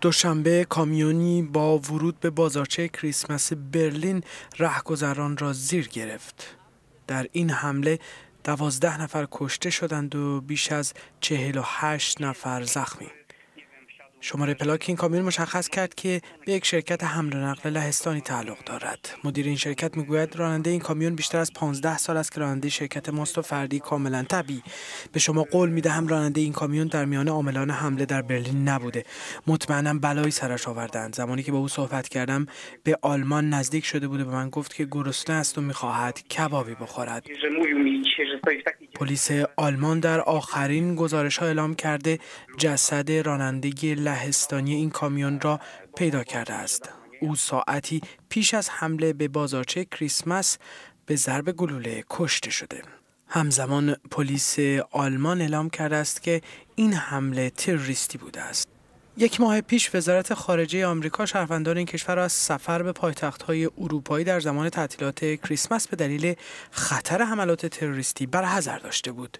دوشنبه کامیونی با ورود به بازارچه کریسمس برلین رهگذران را زیر گرفت. در این حمله دوازده نفر کشته شدند و بیش از چهل و هشت نفر زخمی. شماره پلاک این کامیون مشخص کرد که به یک شرکت حمل و نقل لهستانی تعلق دارد. مدیر این شرکت میگوید راننده این کامیون بیشتر از 15 سال است که راننده شرکت ماست و فردی کاملا طبیعی. به شما قول میدهم راننده این کامیون در میان عاملان حمله در برلین نبوده. مطمئنم بلایی سرش آوردند. زمانی که با او صحبت کردم به آلمان نزدیک شده بوده به من گفت که گرسنه است و میخواهد کبابی بخورد. پلیس آلمان در آخرین گزارش ها اعلام کرده جسد راننده لهستانی این کامیون را پیدا کرده است. او ساعتی پیش از حمله به بازارچه کریسمس به ضرب گلوله کشته شده. همزمان پلیس آلمان اعلام کرده است که این حمله تروریستی بوده است. یک ماه پیش وزارت خارجه آمریکا شهروندان این کشور را از سفر به پایتخت‌های اروپایی در زمان تعطیلات کریسمس به دلیل خطر حملات تروریستی برحذر داشته بود.